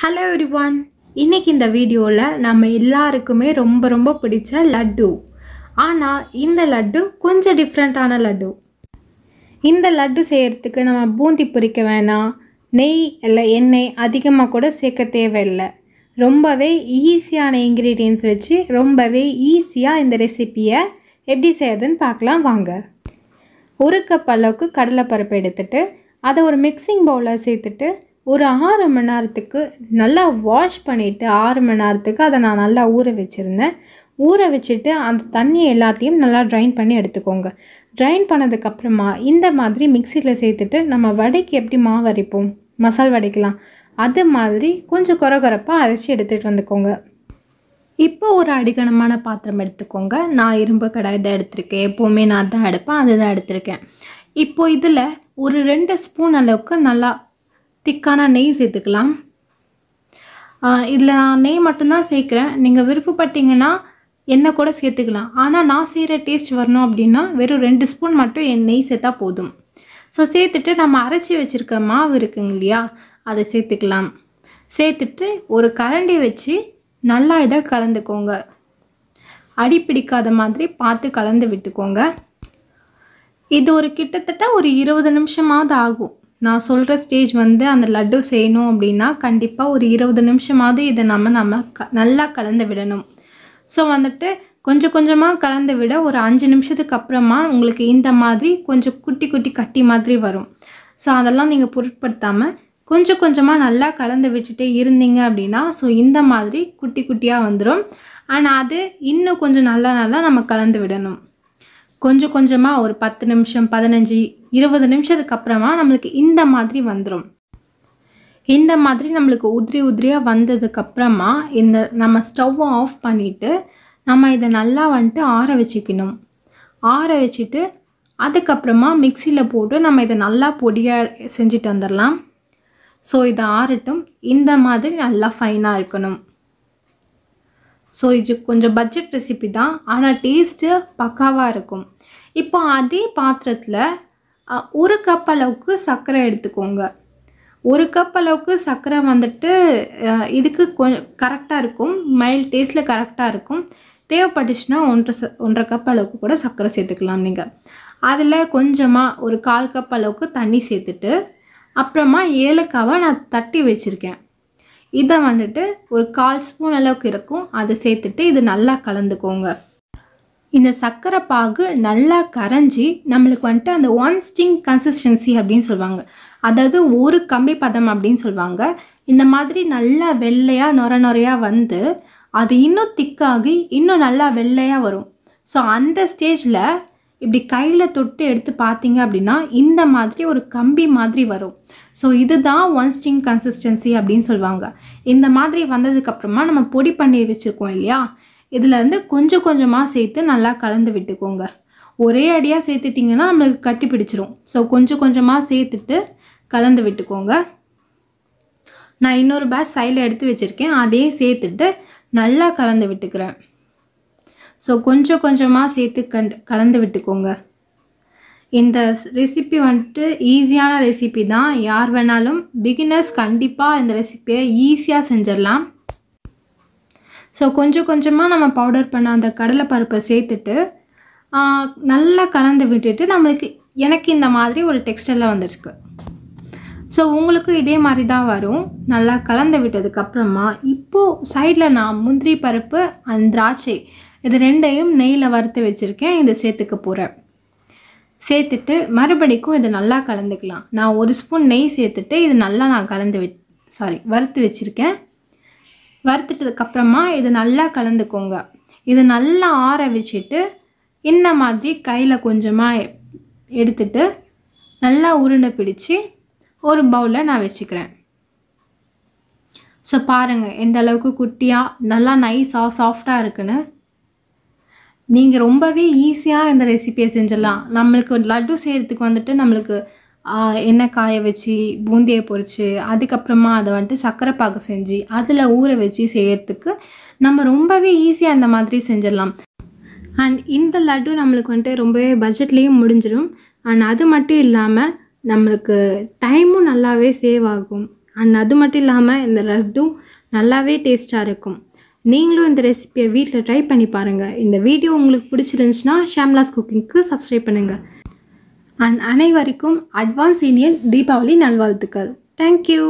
hello everyone இன்றைக்கி இந்த வீடியோவில் நம்ம எல்லாருக்குமே ரொம்ப ரொம்ப பிடிச்ச லட்டு ஆனால் இந்த லட்டு கொஞ்சம் டிஃப்ரெண்ட்டான லட்டு இந்த லட்டு செய்கிறதுக்கு நம்ம பூந்தி பொரிக்க வேணாம் நெய் இல்லை எண்ணெய் அதிகமாக கூட சேர்க்க தேவையில்லை ரொம்பவே ஈஸியான இன்க்ரீடியன்ஸ் வச்சு ரொம்பவே ஈஸியாக இந்த ரெசிப்பியை எப்படி செய்யறதுன்னு பார்க்கலாம் வாங்க ஒரு கப் அளவுக்கு கடலைப்பருப்பு எடுத்துகிட்டு அதை ஒரு மிக்சிங் பவுலில் சேர்த்துட்டு ஒரு ஆறு மணி நேரத்துக்கு நல்லா வாஷ் பண்ணிவிட்டு ஆறு மணி நேரத்துக்கு அதை நான் நல்லா ஊற வச்சுருந்தேன் ஊற வச்சுட்டு அந்த தண்ணியை எல்லாத்தையும் நல்லா ட்ரைன் பண்ணி எடுத்துக்கோங்க ட்ரைன் பண்ணதுக்கப்புறமா இந்த மாதிரி மிக்சியில் சேர்த்துட்டு நம்ம வடைக்கு எப்படி மாவு அரைப்போம் மசால் வடைக்கலாம் அது மாதிரி கொஞ்சம் குறகுறப்பாக அரைச்சி எடுத்துகிட்டு வந்துக்கோங்க இப்போ ஒரு அடிக்கணமான பாத்திரம் எடுத்துக்கோங்க நான் இரும்பு கடாய் தான் எடுத்திருக்கேன் எப்போவுமே நான் தான் எடுப்பேன் அதுதான் எடுத்திருக்கேன் இப்போ இதில் ஒரு ரெண்டு ஸ்பூன் அளவுக்கு நல்லா திக்கான நெய் சேர்த்துக்கலாம் இதில் நான் நெய் மட்டும்தான் சேர்க்குறேன் நீங்கள் விருப்பப்பட்டீங்கன்னா எண்ணெய் கூட சேர்த்துக்கலாம் ஆனால் நான் செய்கிற டேஸ்ட் வரணும் அப்படின்னா வெறும் ரெண்டு ஸ்பூன் மட்டும் என் நெய் சேர்த்தா போதும் ஸோ சேர்த்துட்டு நம்ம அரைச்சி வச்சுருக்க மாவு இருக்குங்க இல்லையா அதை சேர்த்துக்கலாம் சேர்த்துட்டு ஒரு கரண்டி வச்சு நல்லா இதை கலந்துக்கோங்க அடி பிடிக்காத மாதிரி பார்த்து கலந்து விட்டுக்கோங்க இது ஒரு கிட்டத்தட்ட ஒரு இருபது நிமிஷமாவது ஆகும் நான் சொல்கிற ஸ்டேஜ் வந்து அந்த லட்டு செய்யணும் அப்படின்னா கண்டிப்பாக ஒரு இருபது நிமிஷமாவது இதை நம்ம நம்ம க நல்லா கலந்து விடணும் ஸோ வந்துட்டு கொஞ்சம் கொஞ்சமாக கலந்து விட ஒரு அஞ்சு நிமிஷத்துக்கு அப்புறமா உங்களுக்கு இந்த மாதிரி கொஞ்சம் குட்டி குட்டி கட்டி மாதிரி வரும் ஸோ அதெல்லாம் நீங்கள் பொருட்படுத்தாமல் கொஞ்சம் கொஞ்சமாக நல்லா கலந்து விட்டுட்டே இருந்தீங்க அப்படின்னா ஸோ இந்த மாதிரி குட்டி குட்டியாக வந்துடும் ஆனால் அது இன்னும் கொஞ்சம் நல்லா நல்லா நம்ம கலந்து விடணும் கொஞ்சம் கொஞ்சமாக ஒரு பத்து நிமிஷம் பதினஞ்சு இருபது நிமிஷத்துக்கு அப்புறமா நம்மளுக்கு இந்த மாதிரி வந்துடும் இந்த மாதிரி நம்மளுக்கு உதிரி உதிரியாக வந்ததுக்கப்புறமா இந்த நம்ம ஸ்டவ்வை ஆஃப் பண்ணிவிட்டு நம்ம இதை நல்லா வந்துட்டு ஆற வச்சுக்கணும் ஆற வச்சுட்டு அதுக்கப்புறமா மிக்சியில் போட்டு நம்ம இதை நல்லா பொடியாக செஞ்சுட்டு வந்துடலாம் ஸோ இதை ஆறட்டும் இந்த மாதிரி நல்லா ஃபைனாக இருக்கணும் ஸோ இது கொஞ்சம் பட்ஜெட் ரெசிபி தான் ஆனால் டேஸ்ட்டு பக்காவாக இருக்கும் இப்போ அதே பாத்திரத்தில் ஒரு கப் அளவுக்கு சர்க்கரை எடுத்துக்கோங்க ஒரு கப் அளவுக்கு சர்க்கரை வந்துட்டு இதுக்கு கொஞ்சம் கரெக்டாக இருக்கும் மைல்ட் டேஸ்ட்டில் கரெக்டாக இருக்கும் தேவைப்பட்டுச்சுன்னா ஒன்றரை ச ஒன்றரை கப் அளவுக்கு கூட சர்க்கரை சேர்த்துக்கலாம் நீங்கள் அதில் கொஞ்சமாக ஒரு கால் கப் அளவுக்கு தண்ணி சேர்த்துட்டு அப்புறமா ஏலக்காவை நான் தட்டி வச்சுருக்கேன் இதை வந்துட்டு ஒரு கால் ஸ்பூன் அளவுக்கு இருக்கும் அதை சேர்த்துட்டு இது நல்லா கலந்துக்கோங்க இந்த சர்க்கரை பாகு நல்லா கரைஞ்சி நம்மளுக்கு வந்துட்டு அந்த ஒன் ஸ்டிங் கன்சிஸ்டன்சி அப்படின்னு சொல்லுவாங்க அதாவது ஒரு கம்பி பதம் அப்படின்னு சொல்லுவாங்க இந்த மாதிரி நல்லா வெள்ளையாக நொர நொறையாக வந்து அது இன்னும் திக்காகி இன்னும் நல்லா வெள்ளையாக வரும் ஸோ அந்த ஸ்டேஜில் இப்படி கையில் தொட்டு எடுத்து பார்த்தீங்க அப்படின்னா இந்த மாதிரி ஒரு கம்பி மாதிரி வரும் ஸோ இதுதான் ஒன் ஸ்டிங் கன்சிஸ்டன்சி அப்படின்னு சொல்லுவாங்க இந்த மாதிரி வந்ததுக்கப்புறமா நம்ம பொடி பண்ணி வச்சுருக்கோம் இல்லையா இதில் கொஞ்சம் கொஞ்சமாக சேர்த்து நல்லா கலந்து விட்டுக்கோங்க ஒரே அடியாக சேர்த்துட்டிங்கன்னா நம்மளுக்கு கட்டி பிடிச்சிரும் ஸோ கொஞ்சம் கொஞ்சமாக சேர்த்துட்டு கலந்து விட்டுக்கோங்க நான் இன்னொரு பேட்ச் சைடில் எடுத்து வச்சுருக்கேன் அதையும் சேர்த்துட்டு நல்லா கலந்து விட்டுக்கிறேன் ஸோ கொஞ்சம் கொஞ்சமாக சேர்த்து கண் கலந்து விட்டுக்கோங்க இந்த ரெசிபி வந்துட்டு ஈஸியான ரெசிபி தான் யார் வேணாலும் பிகினர்ஸ் கண்டிப்பாக இந்த ரெசிப்பியை ஈஸியாக செஞ்சிடலாம் ஸோ கொஞ்சம் கொஞ்சமாக நம்ம பவுடர் பண்ண அந்த கடலை பருப்பை சேர்த்துட்டு நல்லா கலந்து விட்டுட்டு நம்மளுக்கு எனக்கு இந்த மாதிரி ஒரு டெக்ஸ்டரில் வந்துருக்கு ஸோ உங்களுக்கு இதே மாதிரி தான் வரும் நல்லா கலந்து விட்டதுக்கப்புறமா இப்போது சைடில் நான் முந்திரி பருப்பு அண்ட் திராட்சை இது ரெண்டையும் நெய்யில் வறுத்து வச்சுருக்கேன் இதை சேர்த்துக்க போகிறேன் சேர்த்துட்டு மறுபடிக்கும் இதை நல்லா கலந்துக்கலாம் நான் ஒரு ஸ்பூன் நெய் சேர்த்துட்டு இது நல்லா நான் கலந்து வை சாரி வறுத்து வச்சுருக்கேன் வறுத்துட்டதுக்கப்புறமா இது நல்லா கலந்துக்கோங்க இது நல்லா ஆற வச்சுட்டு இந்த மாதிரி கையில் கொஞ்சமாக எடுத்துட்டு நல்லா உருண்டை பிடிச்சி ஒரு பவுலில் நான் வச்சுக்கிறேன் ஸோ பாருங்கள் எந்த அளவுக்கு குட்டியாக நல்லா நைஸாக சாஃப்டாக இருக்குன்னு நீங்கள் ரொம்பவே ஈஸியாக இந்த ரெசிபியை செஞ்சிடலாம் நம்மளுக்கு லட்டு செய்கிறதுக்கு வந்துட்டு நம்மளுக்கு எண்ணெய் காய வச்சு பூந்தியை பொறிச்சு அதுக்கப்புறமா அதை வந்துட்டு சர்க்கரை பாக்கு செஞ்சு அதில் ஊற வச்சு செய்கிறதுக்கு நம்ம ரொம்பவே ஈஸியாக இந்த மாதிரி செஞ்சிடலாம் அண்ட் இந்த லட்டு நம்மளுக்கு வந்துட்டு ரொம்பவே பட்ஜெட்லேயும் முடிஞ்சிடும் அண்ட் அது மட்டும் இல்லாமல் நம்மளுக்கு டைமும் நல்லாவே சேவ் ஆகும் அண்ட் அது மட்டும் இல்லாமல் இந்த லட்டும் நல்லாவே டேஸ்ட்டாக இருக்கும் நீங்களும் இந்த ரெசிபியை வீட்டில் ட்ரை பண்ணி பாருங்கள் இந்த வீடியோ உங்களுக்கு பிடிச்சிருந்துச்சுன்னா ஷாம்லாஸ் குக்கிங்க்கு சப்ஸ்கிரைப் பண்ணுங்கள் அண்ட் அனைவருக்கும் அட்வான்ஸ் இனியன் தீபாவளி நல்வாழ்த்துக்கள் தேங்க்யூ